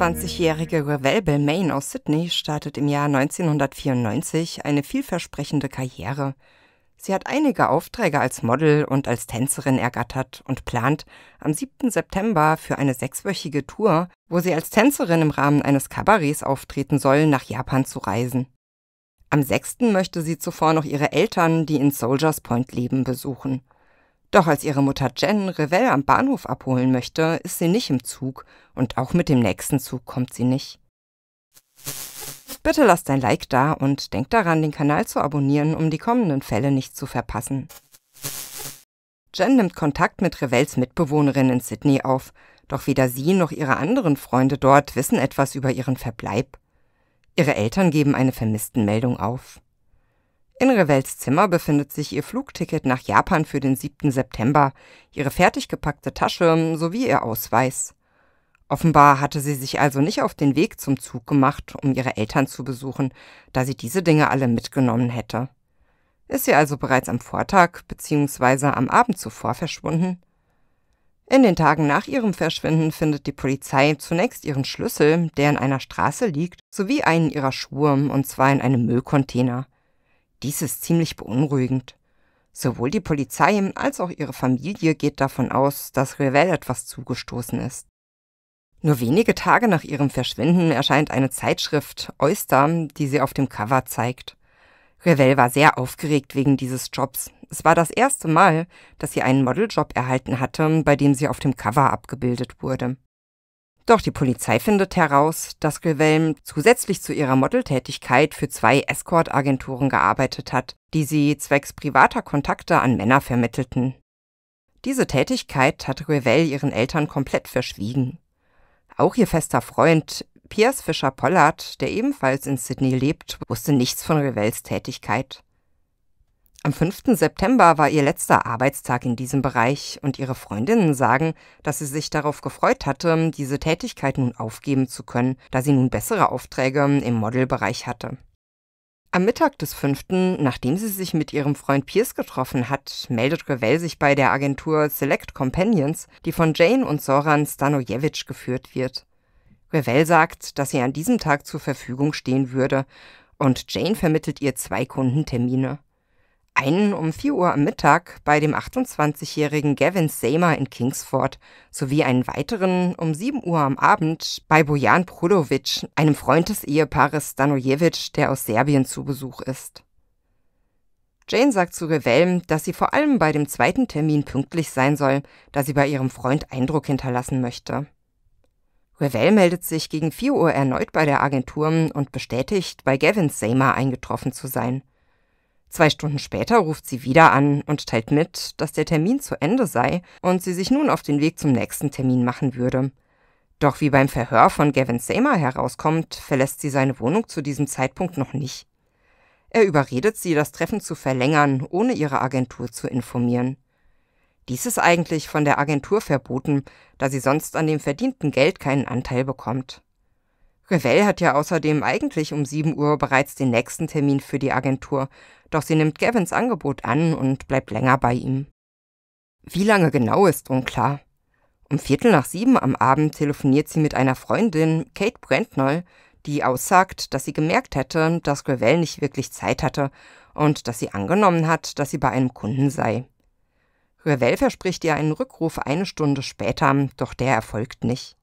22-jährige Ravel Maine aus Sydney startet im Jahr 1994 eine vielversprechende Karriere. Sie hat einige Aufträge als Model und als Tänzerin ergattert und plant am 7. September für eine sechswöchige Tour, wo sie als Tänzerin im Rahmen eines Kabarets auftreten soll, nach Japan zu reisen. Am 6. möchte sie zuvor noch ihre Eltern, die in Soldiers Point leben, besuchen. Doch als ihre Mutter Jen Revell am Bahnhof abholen möchte, ist sie nicht im Zug und auch mit dem nächsten Zug kommt sie nicht. Bitte lass dein Like da und denk daran, den Kanal zu abonnieren, um die kommenden Fälle nicht zu verpassen. Jen nimmt Kontakt mit Revells Mitbewohnerin in Sydney auf, doch weder sie noch ihre anderen Freunde dort wissen etwas über ihren Verbleib. Ihre Eltern geben eine Vermisstenmeldung auf. In Revels Zimmer befindet sich ihr Flugticket nach Japan für den 7. September, ihre fertig gepackte Tasche sowie ihr Ausweis. Offenbar hatte sie sich also nicht auf den Weg zum Zug gemacht, um ihre Eltern zu besuchen, da sie diese Dinge alle mitgenommen hätte. Ist sie also bereits am Vortag bzw. am Abend zuvor verschwunden? In den Tagen nach ihrem Verschwinden findet die Polizei zunächst ihren Schlüssel, der in einer Straße liegt, sowie einen ihrer Schuhe, und zwar in einem Müllcontainer. Dies ist ziemlich beunruhigend. Sowohl die Polizei als auch ihre Familie geht davon aus, dass Revell etwas zugestoßen ist. Nur wenige Tage nach ihrem Verschwinden erscheint eine Zeitschrift, Oyster, die sie auf dem Cover zeigt. Revell war sehr aufgeregt wegen dieses Jobs. Es war das erste Mal, dass sie einen Modeljob erhalten hatte, bei dem sie auf dem Cover abgebildet wurde. Doch die Polizei findet heraus, dass Grivelm zusätzlich zu ihrer Modeltätigkeit für zwei Escort-Agenturen gearbeitet hat, die sie zwecks privater Kontakte an Männer vermittelten. Diese Tätigkeit hat Grivel ihren Eltern komplett verschwiegen. Auch ihr fester Freund Piers Fischer Pollard, der ebenfalls in Sydney lebt, wusste nichts von Revels Tätigkeit. Am 5. September war ihr letzter Arbeitstag in diesem Bereich und ihre Freundinnen sagen, dass sie sich darauf gefreut hatte, diese Tätigkeit nun aufgeben zu können, da sie nun bessere Aufträge im Modelbereich hatte. Am Mittag des 5., nachdem sie sich mit ihrem Freund Pierce getroffen hat, meldet Gravel sich bei der Agentur Select Companions, die von Jane und Soran Stanojevic geführt wird. Gravel sagt, dass sie an diesem Tag zur Verfügung stehen würde und Jane vermittelt ihr zwei Kundentermine einen um 4 Uhr am Mittag bei dem 28-jährigen Gavin Seymer in Kingsford sowie einen weiteren um 7 Uhr am Abend bei Bojan Prudovic, einem Freund des Ehepaares Stanojevic, der aus Serbien zu Besuch ist. Jane sagt zu Revelm, dass sie vor allem bei dem zweiten Termin pünktlich sein soll, da sie bei ihrem Freund Eindruck hinterlassen möchte. Revel meldet sich gegen 4 Uhr erneut bei der Agentur und bestätigt, bei Gavin Seymour eingetroffen zu sein. Zwei Stunden später ruft sie wieder an und teilt mit, dass der Termin zu Ende sei und sie sich nun auf den Weg zum nächsten Termin machen würde. Doch wie beim Verhör von Gavin Seymour herauskommt, verlässt sie seine Wohnung zu diesem Zeitpunkt noch nicht. Er überredet sie, das Treffen zu verlängern, ohne ihre Agentur zu informieren. Dies ist eigentlich von der Agentur verboten, da sie sonst an dem verdienten Geld keinen Anteil bekommt. Revell hat ja außerdem eigentlich um 7 Uhr bereits den nächsten Termin für die Agentur, doch sie nimmt Gavins Angebot an und bleibt länger bei ihm. Wie lange genau ist unklar. Um Viertel nach sieben am Abend telefoniert sie mit einer Freundin, Kate Brentnoll, die aussagt, dass sie gemerkt hätte, dass Gravel nicht wirklich Zeit hatte und dass sie angenommen hat, dass sie bei einem Kunden sei. Gravel verspricht ihr einen Rückruf eine Stunde später, doch der erfolgt nicht.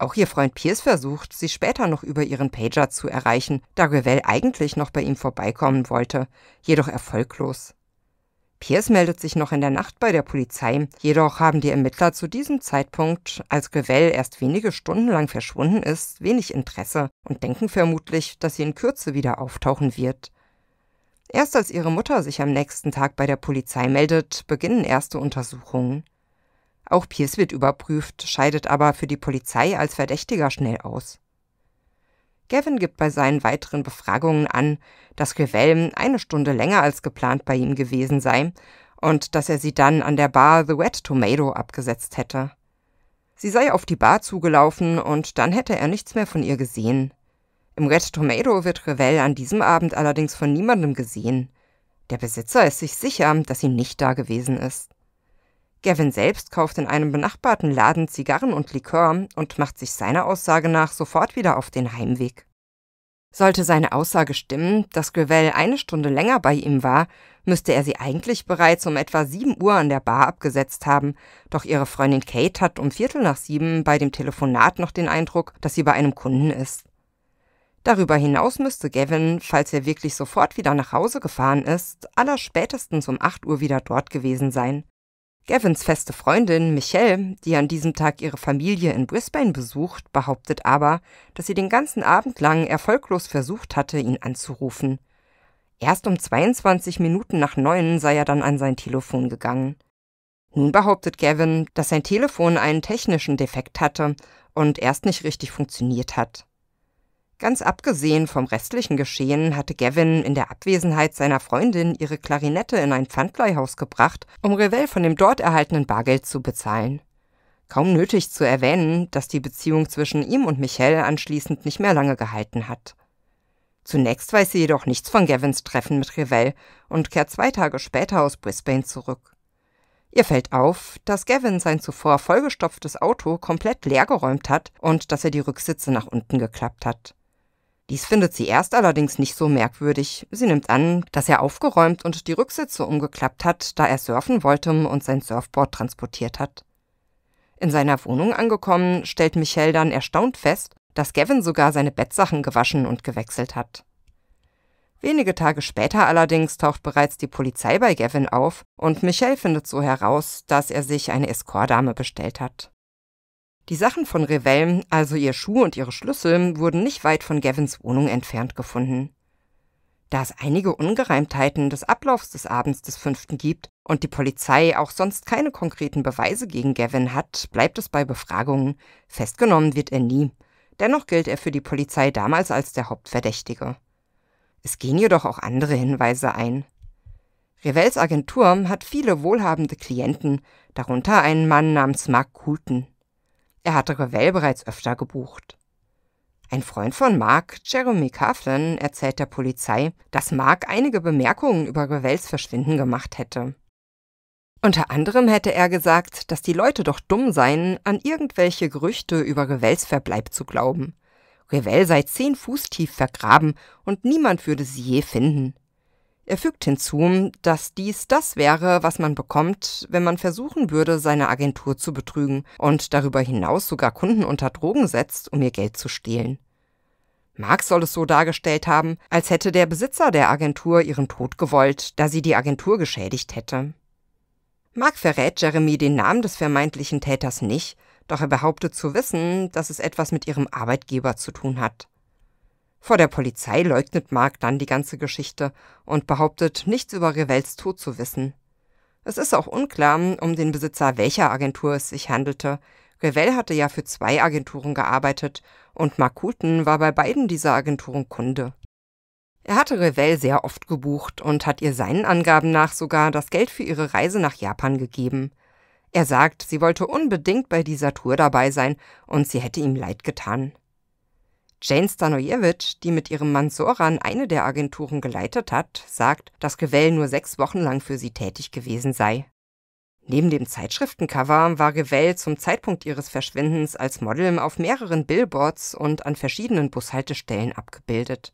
Auch ihr Freund Pierce versucht, sie später noch über ihren Pager zu erreichen, da Gravel eigentlich noch bei ihm vorbeikommen wollte, jedoch erfolglos. Pierce meldet sich noch in der Nacht bei der Polizei, jedoch haben die Ermittler zu diesem Zeitpunkt, als Gravel erst wenige Stunden lang verschwunden ist, wenig Interesse und denken vermutlich, dass sie in Kürze wieder auftauchen wird. Erst als ihre Mutter sich am nächsten Tag bei der Polizei meldet, beginnen erste Untersuchungen. Auch Pierce wird überprüft, scheidet aber für die Polizei als Verdächtiger schnell aus. Gavin gibt bei seinen weiteren Befragungen an, dass Grivelm eine Stunde länger als geplant bei ihm gewesen sei und dass er sie dann an der Bar The Wet Tomato abgesetzt hätte. Sie sei auf die Bar zugelaufen und dann hätte er nichts mehr von ihr gesehen. Im Red Tomato wird Revell an diesem Abend allerdings von niemandem gesehen. Der Besitzer ist sich sicher, dass sie nicht da gewesen ist. Gavin selbst kauft in einem benachbarten Laden Zigarren und Likör und macht sich seiner Aussage nach sofort wieder auf den Heimweg. Sollte seine Aussage stimmen, dass Gravel eine Stunde länger bei ihm war, müsste er sie eigentlich bereits um etwa sieben Uhr an der Bar abgesetzt haben, doch ihre Freundin Kate hat um Viertel nach sieben bei dem Telefonat noch den Eindruck, dass sie bei einem Kunden ist. Darüber hinaus müsste Gavin, falls er wirklich sofort wieder nach Hause gefahren ist, allerspätestens um acht Uhr wieder dort gewesen sein. Gavins feste Freundin Michelle, die an diesem Tag ihre Familie in Brisbane besucht, behauptet aber, dass sie den ganzen Abend lang erfolglos versucht hatte, ihn anzurufen. Erst um 22 Minuten nach neun sei er dann an sein Telefon gegangen. Nun behauptet Gavin, dass sein Telefon einen technischen Defekt hatte und erst nicht richtig funktioniert hat. Ganz abgesehen vom restlichen Geschehen hatte Gavin in der Abwesenheit seiner Freundin ihre Klarinette in ein Pfandleihhaus gebracht, um Revell von dem dort erhaltenen Bargeld zu bezahlen. Kaum nötig zu erwähnen, dass die Beziehung zwischen ihm und Michelle anschließend nicht mehr lange gehalten hat. Zunächst weiß sie jedoch nichts von Gavins Treffen mit Revell und kehrt zwei Tage später aus Brisbane zurück. Ihr fällt auf, dass Gavin sein zuvor vollgestopftes Auto komplett leergeräumt hat und dass er die Rücksitze nach unten geklappt hat. Dies findet sie erst allerdings nicht so merkwürdig. Sie nimmt an, dass er aufgeräumt und die Rücksitze umgeklappt hat, da er surfen wollte und sein Surfboard transportiert hat. In seiner Wohnung angekommen, stellt Michelle dann erstaunt fest, dass Gavin sogar seine Bettsachen gewaschen und gewechselt hat. Wenige Tage später allerdings taucht bereits die Polizei bei Gavin auf und Michelle findet so heraus, dass er sich eine Escort-Dame bestellt hat. Die Sachen von Revell, also ihr Schuh und ihre Schlüssel, wurden nicht weit von Gavins Wohnung entfernt gefunden. Da es einige Ungereimtheiten des Ablaufs des Abends des fünften gibt und die Polizei auch sonst keine konkreten Beweise gegen Gavin hat, bleibt es bei Befragungen. Festgenommen wird er nie. Dennoch gilt er für die Polizei damals als der Hauptverdächtige. Es gehen jedoch auch andere Hinweise ein. Revells Agentur hat viele wohlhabende Klienten, darunter einen Mann namens Mark Coulton. Er hatte Revell bereits öfter gebucht. Ein Freund von Mark, Jeremy Coughlin, erzählt der Polizei, dass Mark einige Bemerkungen über Revells Verschwinden gemacht hätte. Unter anderem hätte er gesagt, dass die Leute doch dumm seien, an irgendwelche Gerüchte über Revells Verbleib zu glauben. Revell sei zehn Fuß tief vergraben und niemand würde sie je finden. Er fügt hinzu, dass dies das wäre, was man bekommt, wenn man versuchen würde, seine Agentur zu betrügen und darüber hinaus sogar Kunden unter Drogen setzt, um ihr Geld zu stehlen. Marx soll es so dargestellt haben, als hätte der Besitzer der Agentur ihren Tod gewollt, da sie die Agentur geschädigt hätte. Mark verrät Jeremy den Namen des vermeintlichen Täters nicht, doch er behauptet zu wissen, dass es etwas mit ihrem Arbeitgeber zu tun hat. Vor der Polizei leugnet Mark dann die ganze Geschichte und behauptet, nichts über Revells Tod zu wissen. Es ist auch unklar, um den Besitzer welcher Agentur es sich handelte. Revell hatte ja für zwei Agenturen gearbeitet und Mark Markuten war bei beiden dieser Agenturen Kunde. Er hatte Revell sehr oft gebucht und hat ihr seinen Angaben nach sogar das Geld für ihre Reise nach Japan gegeben. Er sagt, sie wollte unbedingt bei dieser Tour dabei sein und sie hätte ihm leid getan. Jane Stanojewitsch, die mit ihrem Mann Soran eine der Agenturen geleitet hat, sagt, dass Gewell nur sechs Wochen lang für sie tätig gewesen sei. Neben dem Zeitschriftencover war Gewell zum Zeitpunkt ihres Verschwindens als Model auf mehreren Billboards und an verschiedenen Bushaltestellen abgebildet.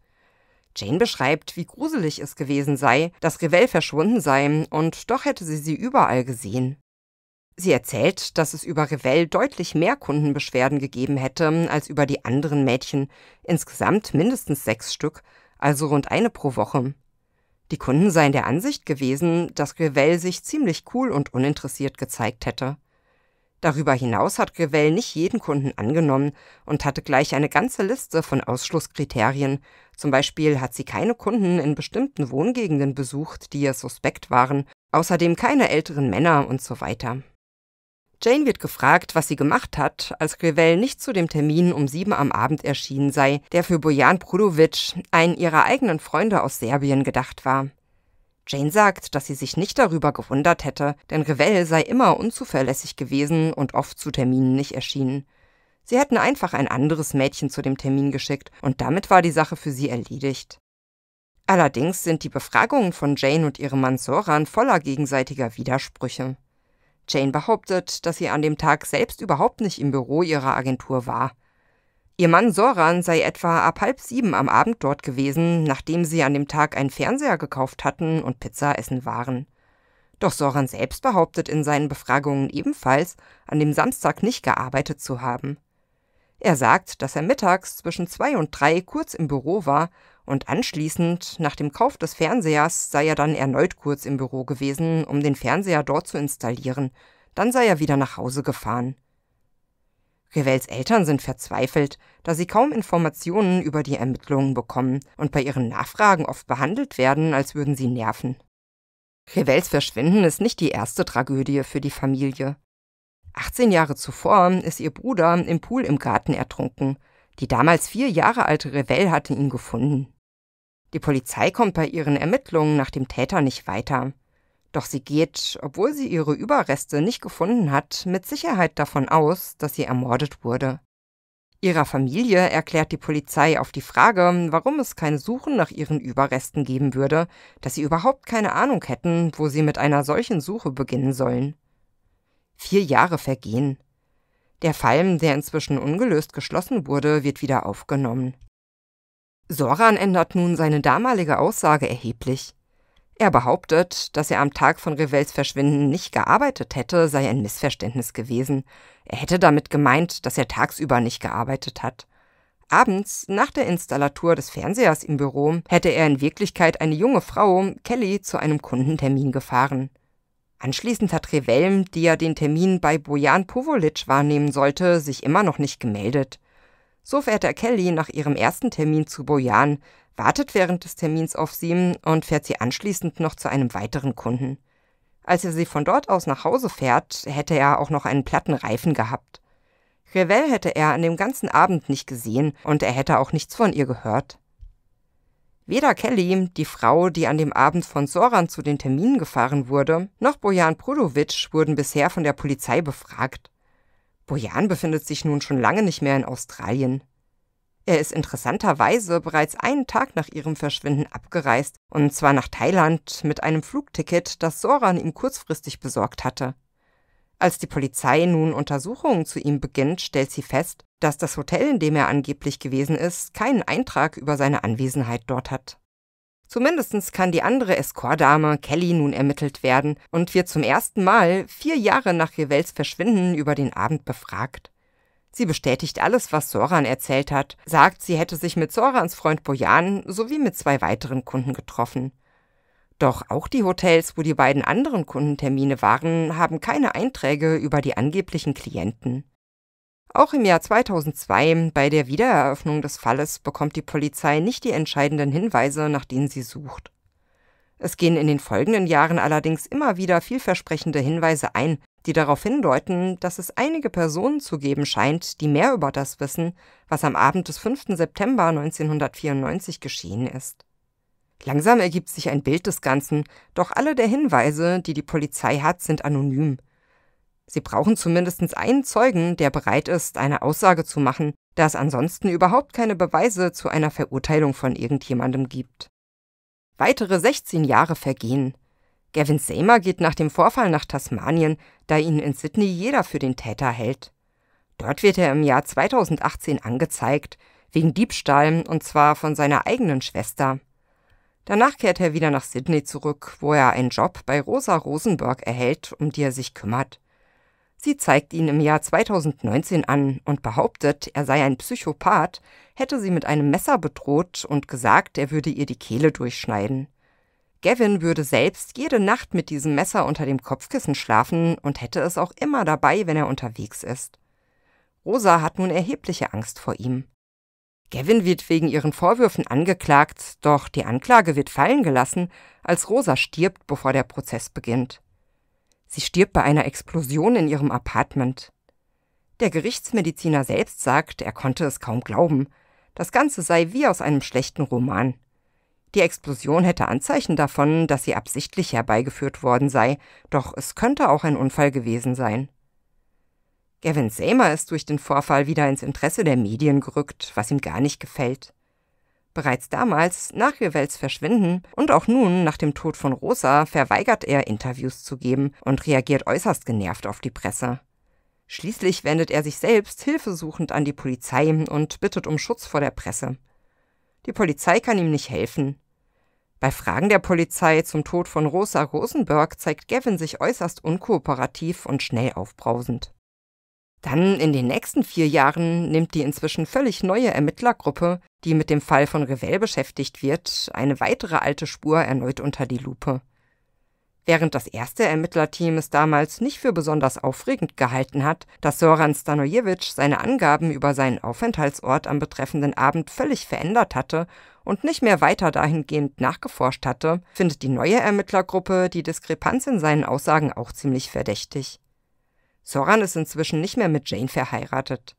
Jane beschreibt, wie gruselig es gewesen sei, dass Revell verschwunden sei, und doch hätte sie sie überall gesehen. Sie erzählt, dass es über Revell deutlich mehr Kundenbeschwerden gegeben hätte als über die anderen Mädchen, insgesamt mindestens sechs Stück, also rund eine pro Woche. Die Kunden seien der Ansicht gewesen, dass Revell sich ziemlich cool und uninteressiert gezeigt hätte. Darüber hinaus hat Revell nicht jeden Kunden angenommen und hatte gleich eine ganze Liste von Ausschlusskriterien. Zum Beispiel hat sie keine Kunden in bestimmten Wohngegenden besucht, die ihr suspekt waren, außerdem keine älteren Männer und so weiter. Jane wird gefragt, was sie gemacht hat, als Crevel nicht zu dem Termin um sieben am Abend erschienen sei, der für Bojan Prudovic, einen ihrer eigenen Freunde aus Serbien, gedacht war. Jane sagt, dass sie sich nicht darüber gewundert hätte, denn Revell sei immer unzuverlässig gewesen und oft zu Terminen nicht erschienen. Sie hätten einfach ein anderes Mädchen zu dem Termin geschickt und damit war die Sache für sie erledigt. Allerdings sind die Befragungen von Jane und ihrem Mann Soran voller gegenseitiger Widersprüche. Jane behauptet, dass sie an dem Tag selbst überhaupt nicht im Büro ihrer Agentur war. Ihr Mann Soran sei etwa ab halb sieben am Abend dort gewesen, nachdem sie an dem Tag einen Fernseher gekauft hatten und Pizza essen waren. Doch Soran selbst behauptet in seinen Befragungen ebenfalls, an dem Samstag nicht gearbeitet zu haben. Er sagt, dass er mittags zwischen zwei und drei kurz im Büro war und anschließend, nach dem Kauf des Fernsehers, sei er dann erneut kurz im Büro gewesen, um den Fernseher dort zu installieren, dann sei er wieder nach Hause gefahren. Revels Eltern sind verzweifelt, da sie kaum Informationen über die Ermittlungen bekommen und bei ihren Nachfragen oft behandelt werden, als würden sie nerven. Revels Verschwinden ist nicht die erste Tragödie für die Familie. 18 Jahre zuvor ist ihr Bruder im Pool im Garten ertrunken. Die damals vier Jahre alte Revell hatte ihn gefunden. Die Polizei kommt bei ihren Ermittlungen nach dem Täter nicht weiter. Doch sie geht, obwohl sie ihre Überreste nicht gefunden hat, mit Sicherheit davon aus, dass sie ermordet wurde. Ihrer Familie erklärt die Polizei auf die Frage, warum es keine Suchen nach ihren Überresten geben würde, dass sie überhaupt keine Ahnung hätten, wo sie mit einer solchen Suche beginnen sollen. Vier Jahre vergehen. Der Fall, der inzwischen ungelöst geschlossen wurde, wird wieder aufgenommen. Soran ändert nun seine damalige Aussage erheblich. Er behauptet, dass er am Tag von Revels Verschwinden nicht gearbeitet hätte, sei ein Missverständnis gewesen. Er hätte damit gemeint, dass er tagsüber nicht gearbeitet hat. Abends, nach der Installatur des Fernsehers im Büro, hätte er in Wirklichkeit eine junge Frau, Kelly, zu einem Kundentermin gefahren. Anschließend hat Revelm, die ja den Termin bei Bojan Povolic wahrnehmen sollte, sich immer noch nicht gemeldet. So fährt er Kelly nach ihrem ersten Termin zu Bojan, wartet während des Termins auf sie und fährt sie anschließend noch zu einem weiteren Kunden. Als er sie von dort aus nach Hause fährt, hätte er auch noch einen platten Reifen gehabt. Revell hätte er an dem ganzen Abend nicht gesehen und er hätte auch nichts von ihr gehört. Weder Kelly, die Frau, die an dem Abend von Soran zu den Terminen gefahren wurde, noch Bojan Prudovic wurden bisher von der Polizei befragt. Bojan befindet sich nun schon lange nicht mehr in Australien. Er ist interessanterweise bereits einen Tag nach ihrem Verschwinden abgereist, und zwar nach Thailand mit einem Flugticket, das Soran ihm kurzfristig besorgt hatte. Als die Polizei nun Untersuchungen zu ihm beginnt, stellt sie fest, dass das Hotel, in dem er angeblich gewesen ist, keinen Eintrag über seine Anwesenheit dort hat. Zumindest kann die andere Escort-Dame Kelly nun ermittelt werden und wird zum ersten Mal vier Jahre nach Revels Verschwinden über den Abend befragt. Sie bestätigt alles, was Soran erzählt hat, sagt, sie hätte sich mit Sorans Freund Bojan sowie mit zwei weiteren Kunden getroffen. Doch auch die Hotels, wo die beiden anderen Kundentermine waren, haben keine Einträge über die angeblichen Klienten. Auch im Jahr 2002, bei der Wiedereröffnung des Falles, bekommt die Polizei nicht die entscheidenden Hinweise, nach denen sie sucht. Es gehen in den folgenden Jahren allerdings immer wieder vielversprechende Hinweise ein, die darauf hindeuten, dass es einige Personen zu geben scheint, die mehr über das wissen, was am Abend des 5. September 1994 geschehen ist. Langsam ergibt sich ein Bild des Ganzen, doch alle der Hinweise, die die Polizei hat, sind anonym. Sie brauchen zumindest einen Zeugen, der bereit ist, eine Aussage zu machen, da es ansonsten überhaupt keine Beweise zu einer Verurteilung von irgendjemandem gibt. Weitere 16 Jahre vergehen. Gavin Seymour geht nach dem Vorfall nach Tasmanien, da ihn in Sydney jeder für den Täter hält. Dort wird er im Jahr 2018 angezeigt, wegen Diebstahl und zwar von seiner eigenen Schwester. Danach kehrt er wieder nach Sydney zurück, wo er einen Job bei Rosa Rosenberg erhält, um die er sich kümmert. Sie zeigt ihn im Jahr 2019 an und behauptet, er sei ein Psychopath, hätte sie mit einem Messer bedroht und gesagt, er würde ihr die Kehle durchschneiden. Gavin würde selbst jede Nacht mit diesem Messer unter dem Kopfkissen schlafen und hätte es auch immer dabei, wenn er unterwegs ist. Rosa hat nun erhebliche Angst vor ihm. Gavin wird wegen ihren Vorwürfen angeklagt, doch die Anklage wird fallen gelassen, als Rosa stirbt, bevor der Prozess beginnt. Sie stirbt bei einer Explosion in ihrem Apartment. Der Gerichtsmediziner selbst sagt, er konnte es kaum glauben. Das Ganze sei wie aus einem schlechten Roman. Die Explosion hätte Anzeichen davon, dass sie absichtlich herbeigeführt worden sei, doch es könnte auch ein Unfall gewesen sein. Gavin Seymer ist durch den Vorfall wieder ins Interesse der Medien gerückt, was ihm gar nicht gefällt. Bereits damals, nach Jewells Verschwinden und auch nun nach dem Tod von Rosa, verweigert er Interviews zu geben und reagiert äußerst genervt auf die Presse. Schließlich wendet er sich selbst hilfesuchend an die Polizei und bittet um Schutz vor der Presse. Die Polizei kann ihm nicht helfen. Bei Fragen der Polizei zum Tod von Rosa Rosenberg zeigt Gavin sich äußerst unkooperativ und schnell aufbrausend. Dann in den nächsten vier Jahren nimmt die inzwischen völlig neue Ermittlergruppe, die mit dem Fall von Revell beschäftigt wird, eine weitere alte Spur erneut unter die Lupe. Während das erste Ermittlerteam es damals nicht für besonders aufregend gehalten hat, dass Soran Stanojewitsch seine Angaben über seinen Aufenthaltsort am betreffenden Abend völlig verändert hatte und nicht mehr weiter dahingehend nachgeforscht hatte, findet die neue Ermittlergruppe die Diskrepanz in seinen Aussagen auch ziemlich verdächtig. Soran ist inzwischen nicht mehr mit Jane verheiratet.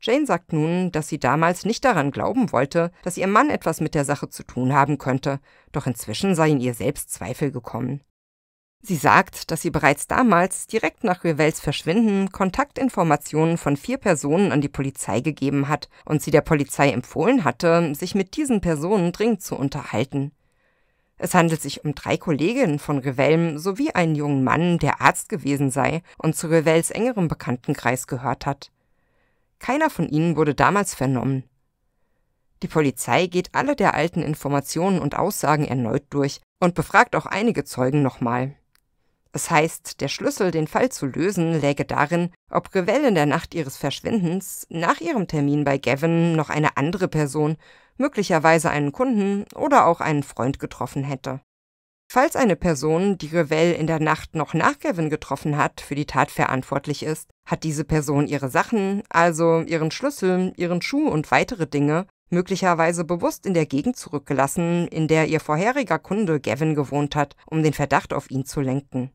Jane sagt nun, dass sie damals nicht daran glauben wollte, dass ihr Mann etwas mit der Sache zu tun haben könnte, doch inzwischen seien ihr selbst Zweifel gekommen. Sie sagt, dass sie bereits damals direkt nach Revels Verschwinden Kontaktinformationen von vier Personen an die Polizei gegeben hat und sie der Polizei empfohlen hatte, sich mit diesen Personen dringend zu unterhalten. Es handelt sich um drei Kolleginnen von Revelm sowie einen jungen Mann, der Arzt gewesen sei und zu Revels engerem Bekanntenkreis gehört hat. Keiner von ihnen wurde damals vernommen. Die Polizei geht alle der alten Informationen und Aussagen erneut durch und befragt auch einige Zeugen nochmal. Es heißt, der Schlüssel, den Fall zu lösen, läge darin, ob Revell in der Nacht ihres Verschwindens nach ihrem Termin bei Gavin noch eine andere Person möglicherweise einen Kunden oder auch einen Freund getroffen hätte. Falls eine Person, die Revell in der Nacht noch nach Gavin getroffen hat, für die Tat verantwortlich ist, hat diese Person ihre Sachen, also ihren Schlüssel, ihren Schuh und weitere Dinge, möglicherweise bewusst in der Gegend zurückgelassen, in der ihr vorheriger Kunde Gavin gewohnt hat, um den Verdacht auf ihn zu lenken.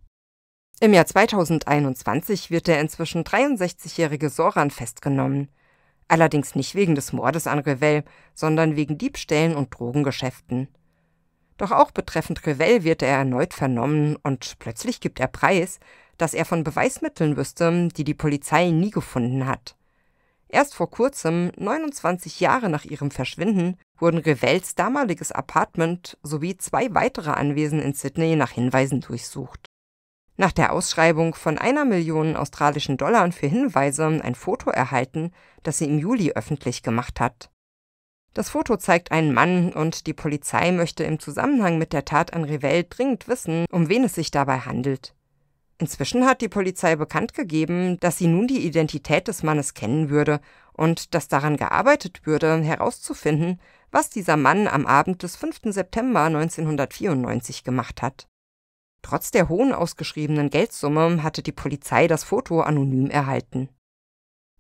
Im Jahr 2021 wird der inzwischen 63-jährige Soran festgenommen allerdings nicht wegen des Mordes an Revell, sondern wegen Diebstählen und Drogengeschäften. Doch auch betreffend Revell wird er erneut vernommen und plötzlich gibt er preis, dass er von Beweismitteln wüsste, die die Polizei nie gefunden hat. Erst vor kurzem, 29 Jahre nach ihrem Verschwinden, wurden Revells damaliges Apartment sowie zwei weitere Anwesen in Sydney nach Hinweisen durchsucht. Nach der Ausschreibung von einer Million australischen Dollar für Hinweise ein Foto erhalten, das sie im Juli öffentlich gemacht hat. Das Foto zeigt einen Mann und die Polizei möchte im Zusammenhang mit der Tat an Revell dringend wissen, um wen es sich dabei handelt. Inzwischen hat die Polizei bekannt gegeben, dass sie nun die Identität des Mannes kennen würde und dass daran gearbeitet würde, herauszufinden, was dieser Mann am Abend des 5. September 1994 gemacht hat Trotz der hohen ausgeschriebenen Geldsumme hatte die Polizei das Foto anonym erhalten.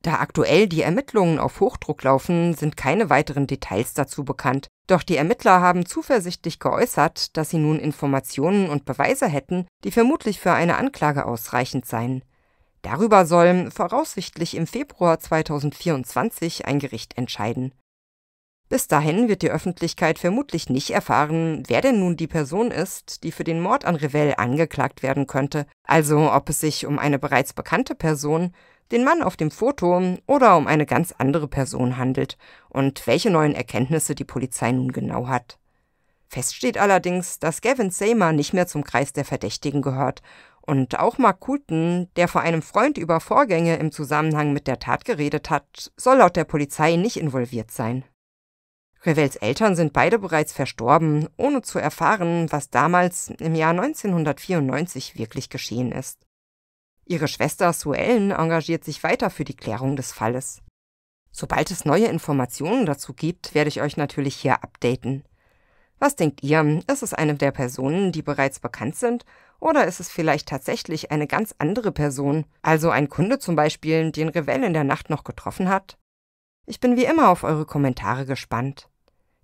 Da aktuell die Ermittlungen auf Hochdruck laufen, sind keine weiteren Details dazu bekannt, doch die Ermittler haben zuversichtlich geäußert, dass sie nun Informationen und Beweise hätten, die vermutlich für eine Anklage ausreichend seien. Darüber soll voraussichtlich im Februar 2024 ein Gericht entscheiden bis dahin wird die Öffentlichkeit vermutlich nicht erfahren, wer denn nun die Person ist, die für den Mord an Revell angeklagt werden könnte, also ob es sich um eine bereits bekannte Person, den Mann auf dem Foto oder um eine ganz andere Person handelt und welche neuen Erkenntnisse die Polizei nun genau hat. Fest steht allerdings, dass Gavin Seymour nicht mehr zum Kreis der Verdächtigen gehört und auch Mark Coulton, der vor einem Freund über Vorgänge im Zusammenhang mit der Tat geredet hat, soll laut der Polizei nicht involviert sein. Revels Eltern sind beide bereits verstorben, ohne zu erfahren, was damals im Jahr 1994 wirklich geschehen ist. Ihre Schwester Suellen engagiert sich weiter für die Klärung des Falles. Sobald es neue Informationen dazu gibt, werde ich euch natürlich hier updaten. Was denkt ihr? Ist es eine der Personen, die bereits bekannt sind? Oder ist es vielleicht tatsächlich eine ganz andere Person? Also ein Kunde zum Beispiel, den Revell in der Nacht noch getroffen hat? Ich bin wie immer auf eure Kommentare gespannt.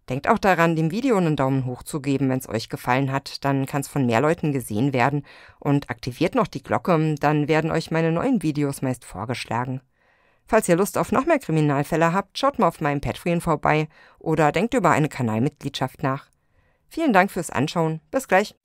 Denkt auch daran, dem Video einen Daumen hoch zu geben, wenn es euch gefallen hat, dann kann es von mehr Leuten gesehen werden und aktiviert noch die Glocke, dann werden euch meine neuen Videos meist vorgeschlagen. Falls ihr Lust auf noch mehr Kriminalfälle habt, schaut mal auf meinem Patreon vorbei oder denkt über eine Kanalmitgliedschaft nach. Vielen Dank fürs Anschauen, bis gleich.